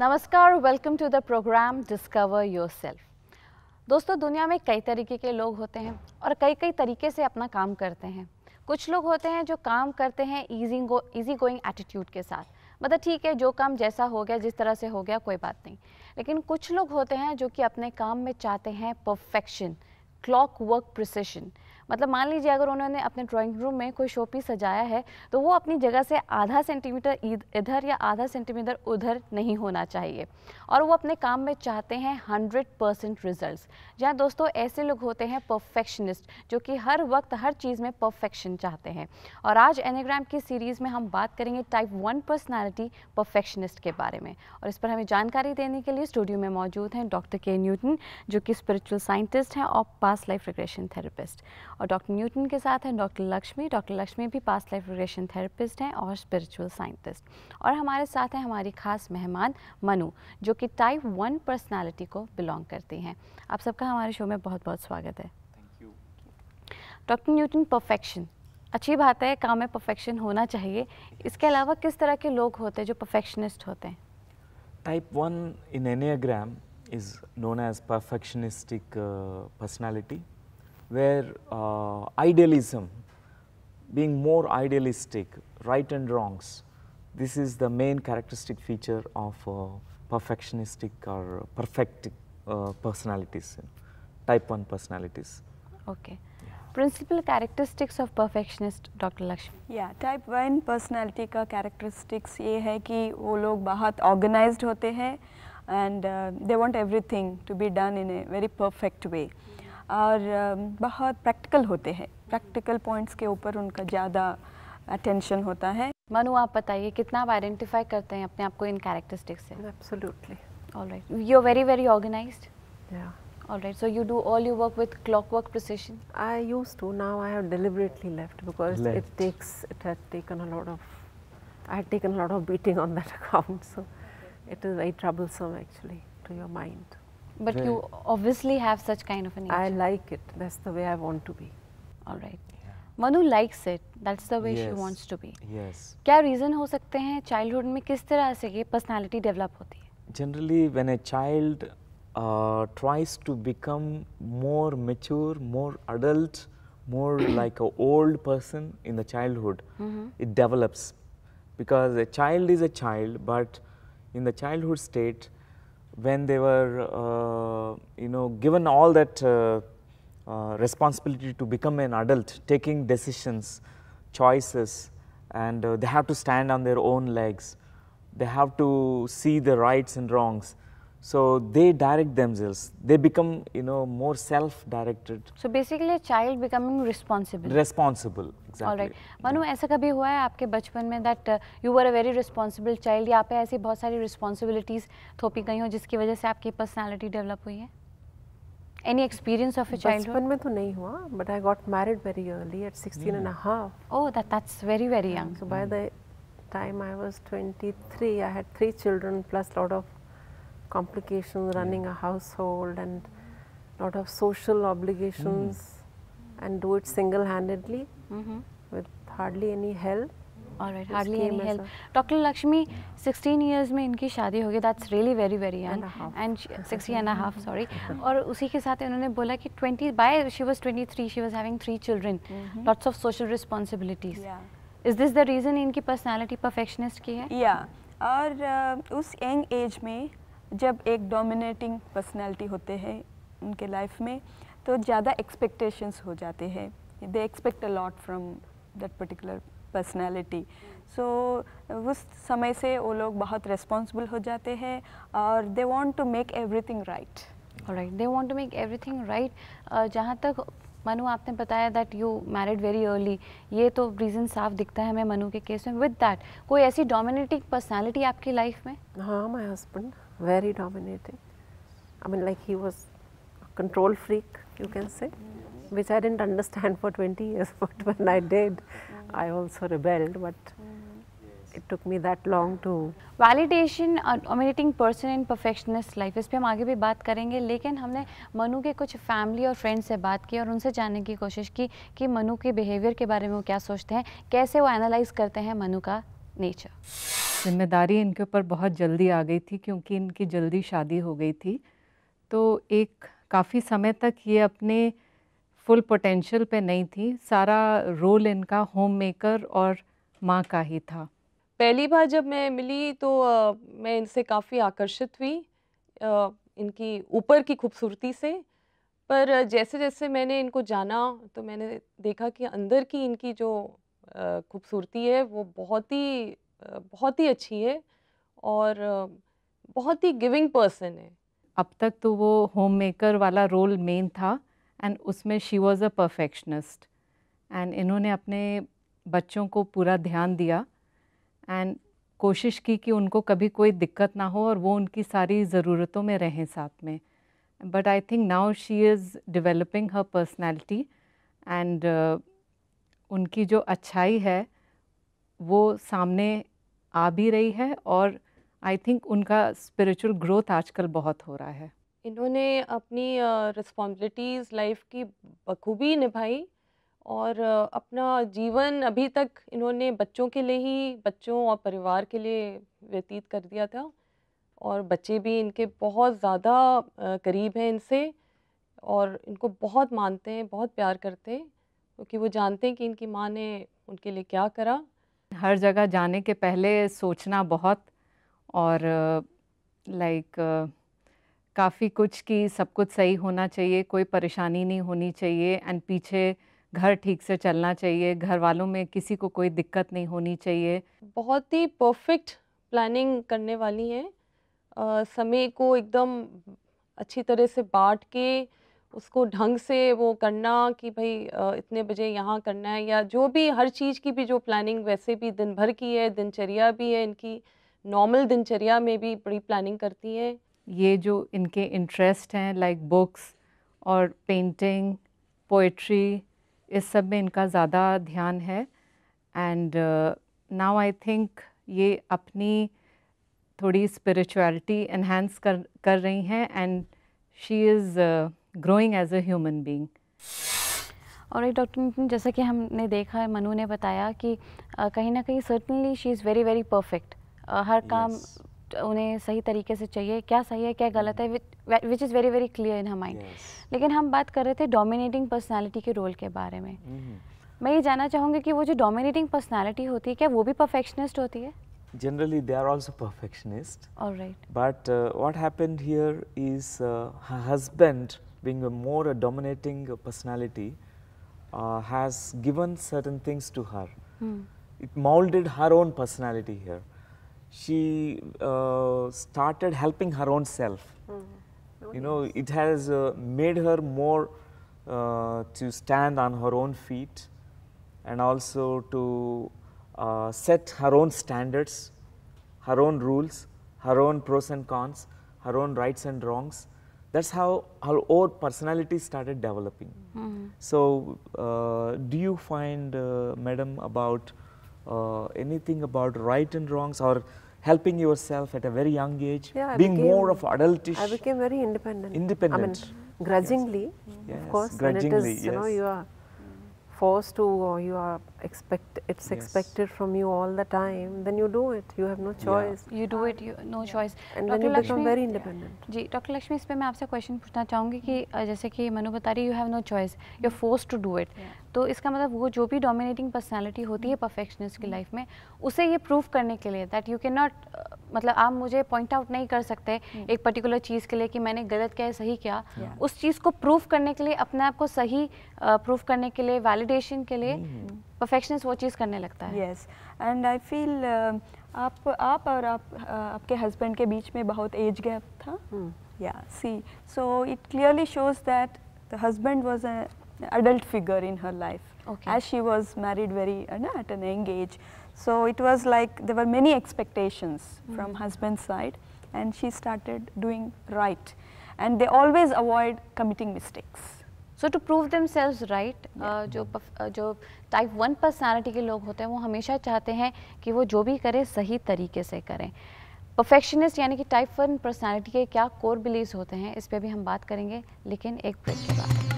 नमस्कार welcome to the program discover yourself दोस्तों दुनिया में कई तरीके के लोग होते हैं और कई कई तरीके से अपना काम करते हैं कुछ लोग होते हैं जो काम करते हैं easy go easy going attitude के साथ मतलब ठीक है जो काम जैसा हो गया जिस तरह से हो गया कोई बात नहीं लेकिन कुछ लोग होते हैं जो कि अपने काम में चाहते हैं परफेक्शन क्लॉक वर्क प्रोसेशन मतलब मान लीजिए अगर उन्होंने अपने ड्राइंग रूम में कोई शोपी सजाया है तो वो अपनी जगह से आधा सेंटीमीटर इधर या आधा सेंटीमीटर उधर नहीं होना चाहिए और वो अपने काम में चाहते हैं हंड्रेड परसेंट रिजल्ट जहाँ दोस्तों ऐसे लोग होते हैं परफेक्शनिस्ट जो कि हर वक्त हर चीज़ में परफेक्शन चाहते हैं और आज एनेग्राम की सीरीज़ में हम बात करेंगे टाइप वन पर्सनैलिटी परफेक्शनिस्ट के बारे में और इस पर हमें जानकारी देने के लिए स्टूडियो में मौजूद हैं डॉक्टर के न्यूटन जो कि स्पिरिचुअल साइंटिस्ट हैं और पास लाइफ रिग्रेशन थेरेपिस्ट और डॉक्टर न्यूटन के साथ हैं डॉक्टर लक्ष्मी डॉक्टर लक्ष्मी भी पास्ट लाइफ रिग्रेशन थेरेपिस्ट हैं और स्पिरिचुअल साइंटिस्ट और हमारे साथ हैं हमारी खास मेहमान मनु जो कि टाइप वन पर्सनैलिटी को बिलोंग करती हैं आप सबका हमारे शो में बहुत बहुत स्वागत है डॉक्टर न्यूटन परफेक्शन अच्छी बात है काम में परफेक्शन होना चाहिए इसके अलावा किस तरह के लोग होते हैं जो परफेक्शनिस्ट होते हैं type one in enneagram is known as perfectionistic personality where uh, idealism, being more idealistic, right and wrongs, this is the main characteristic feature of uh, perfectionistic or perfect uh, personalities, type 1 personalities. Okay. Principal characteristics of perfectionist, Dr. Lakshmi. Yeah, type 1 personality characteristics Yeah, कि वो लोग बहुत organized होते and uh, they want everything to be done in a very perfect way. Mm -hmm. और बहुत practical होते हैं practical points के ऊपर उनका ज़्यादा अटेंशन होता है मनु आप बताइए कितना आप आइडेंटिफाई करते हैं अपने आप को इन कैरेक्टरिस्टिक्स से absolutely you very very organized या all right so you do all your work with clockwork precision I used to now I have deliberately left because it takes it had taken a lot of I had taken a lot of beating on that account so it is very troublesome actually to your mind But right. you obviously have such kind of an. nature. I like it. That's the way I want to be. All right. Yeah. Manu likes it. That's the way yes. she wants to be. Yes. क्या reason हो सकते हैं childhood में किस तरह से ये personality develop होती है? Generally, when a child uh, tries to become more mature, more adult, more like an old person in the childhood, mm -hmm. it develops because a child is a child, but in the childhood state, when they were, uh, you know, given all that uh, uh, responsibility to become an adult, taking decisions, choices, and they have to stand on their own legs. They have to see the rights and wrongs So they direct themselves. They become, you know, more self-directed. So basically, a child becoming responsible. Responsible, exactly. All right. Manu, aisa kabhi hua hai aapke bachpan mein that uh, you were a very responsible child या pe aise bahut sari responsibilities thopi gayi ho jiski wajah se aapki personality develop hui hai Any experience of a child? bachpan mein to nahi hua but I got married very early at 16 mm. and a half. Oh, that that's very very young. So by mm. the time I was 23, I had three children plus lot of complications running yeah. a household and lot of social obligations mm -hmm. and do it single-handedly mm -hmm. with hardly any help. All right, hardly any help. Dr. Lakshmi, 16 years mein inki shaadi ho gayi that's really very very young and 60 and a half sorry aur usi ke sath unhone bola ki 20 by she was 23 she was having three children mm -hmm. lots of social responsibilities. Yeah. Is this the reason inki personality perfectionist ki hai Yeah. और उस young age में जब एक dominating personality होते हैं उनके life में तो ज़्यादा एक्सपेक्टेशंस हो जाते हैं they expect a lot from that particular personality so उस समय से वो लोग बहुत रेस्पॉन्सिबल हो जाते हैं और they want to make everything right right they want to make everything right जहाँ तक मनु आपने बताया that you married very early ये तो रीज़न साफ दिखता है हमें मनु के केस में विद दैट कोई ऐसी डोमिनेटिंग पर्सनैलिटी आपकी लाइफ में हाँ my husband very dominating. I mean, like he was a control freak, you can say, which I didn't understand for 20 years, but when I did, I also rebelled. But it took me that long to validation dominating person in perfectionist life इस पर हम आगे भी बात करेंगे लेकिन हमने मनु के कुछ फैमिली और फ्रेंड्स से बात की और उनसे जानने की कोशिश की कि मनु के बिहेवियर के बारे में वो क्या सोचते हैं कैसे वो एनालाइज करते हैं मनु का नेचर जिम्मेदारी इनके ऊपर बहुत जल्दी आ गई थी क्योंकि इनकी जल्दी शादी हो गई थी तो एक काफ़ी समय तक ये अपने फुल पोटेंशियल पे नहीं थी सारा रोल इनका होम मेकर और माँ का ही था पहली बार जब मैं मिली तो आ, मैं इनसे काफ़ी आकर्षित हुई आ, इनकी ऊपर की खूबसूरती से पर जैसे जैसे मैंने इनको जाना तो मैंने देखा कि अंदर की इनकी जो खूबसूरती है वो बहुत ही बहुत ही अच्छी है और बहुत ही गिविंग पर्सन है अब तक तो वो होम मेकर वाला रोल मेन था एंड उसमें she was a perfectionist and इन्होंने अपने बच्चों को पूरा ध्यान दिया एंड कोशिश की कि उनको कभी कोई दिक्कत ना हो और वो उनकी सारी ज़रूरतों में रहें साथ में but I think now she is developing her personality and उनकी जो अच्छाई है वो सामने आ भी रही है और आई थिंक उनका स्पिरिचुअल ग्रोथ आजकल बहुत हो रहा है इन्होंने अपनी रिस्पॉन्सिबिलिटीज़ लाइफ की बखूबी निभाई और अपना जीवन अभी तक इन्होंने बच्चों के लिए ही बच्चों और परिवार के लिए व्यतीत कर दिया था और बच्चे भी इनके बहुत ज़्यादा करीब हैं इनसे और इनको बहुत मानते हैं बहुत प्यार करते हैं क्योंकि वो जानते हैं कि इनकी माँ ने उनके लिए क्या करा हर जगह जाने के पहले सोचना बहुत और लाइक काफ़ी कुछ कि सब कुछ सही होना चाहिए कोई परेशानी नहीं होनी चाहिए एंड पीछे घर ठीक से चलना चाहिए घर वालों में किसी को कोई दिक्कत नहीं होनी चाहिए बहुत ही परफेक्ट प्लानिंग करने वाली हैं समय को एकदम अच्छी तरह से बांट के उसको ढंग से वो करना कि भाई इतने बजे यहाँ करना है या जो भी हर चीज़ की भी जो प्लानिंग वैसे भी दिन भर की है दिनचर्या भी है इनकी नॉर्मल दिनचर्या में भी बड़ी प्लानिंग करती हैं ये जो इनके इंटरेस्ट हैं लाइक बुक्स और पेंटिंग पोइट्री इस सब में इनका ज़्यादा ध्यान है एंड नाउ आई थिंक ये अपनी थोड़ी स्पिरिचुअलिटी इन्हेंस कर कर रही हैं and she is growing as a human being. और एक डॉक्टर नितिन जैसा कि हमने देखा है मनु ने बताया कि कहीं ना कहीं certainly she is very very perfect हर काम yes. उन्हें सही तरीके से चाहिए क्या सही है क्या गलत है which is very very clear in her mind लेकिन हम बात कर रहे थे डोमिनेटिंग पर्सनैलिटी के रोल के बारे में mm. मैं ये जानना चाहूँगी कि वो जो डोमिनेटिंग पर्सनैलिटी होती है क्या वो भी परफेक्शनिस्ट होती है generally they are also perfectionist all right but uh, what happened here is uh, her husband being a more a dominating personality, uh, has given certain things to her. Mm. It molded her own personality here. She uh, started helping her own self. Mm. you know, it has uh, made her more uh, to stand on her own feet and also to uh, set her own standards, her own rules, her own pros and cons, her own rights and wrongs that's how our own personality started developing. Mm -hmm. So, uh, do you find, uh, madam, about uh, anything about right and wrongs or helping yourself at a very young age? Yeah, being became, more of adultish. I became very independent. Independent. I mean, grudgingly, yes. of course. Grudgingly, and it is, yes. you know, you are forced to or you are expect it's expected from you all the time then you do it you have no choice you do it you no choice and Dr. you Lakshmi, become very independent Dr. Lakshmi is pe main aapse question puchna chahungi ki jaise ki manu bata you have no choice you're forced to do it तो इसका मतलब वो जो भी dominating personality होती है perfectionist की life में उसे ये प्रूफ करने के लिए दैट यू कैन नॉट मतलब आप मुझे पॉइंट आउट नहीं कर सकते हम्म। एक पर्टिकुलर चीज़ के लिए कि मैंने गलत क्या है सही क्या yeah. उस चीज़ को प्रूफ करने के लिए अपने आप को सही प्रूफ करने के लिए वैलिडेशन के लिए परफेक्शनिस्ट हम्म। वो चीज़ करने लगता है यस एंड आई फील आप आप और आप uh, आपके हस्बैंड के बीच में बहुत एज गैप था या सी so it clearly shows that the husband was a adult figure in her life okay. as she was married very uh, at an young age. So it was like there were many expectations mm. from husband's side and she started doing right and they always avoid committing mistakes. So to prove themselves right जो जो type one personality के लोग होते हैं वो हमेशा चाहते हैं कि वो जो भी करें सही तरीके से करें परफेक्शनिस्ट यानी कि टाइप वन पर्सनैलिटी के क्या कोर बिलीव होते हैं इस पर भी हम बात करेंगे लेकिन एक ब्रेक के बाद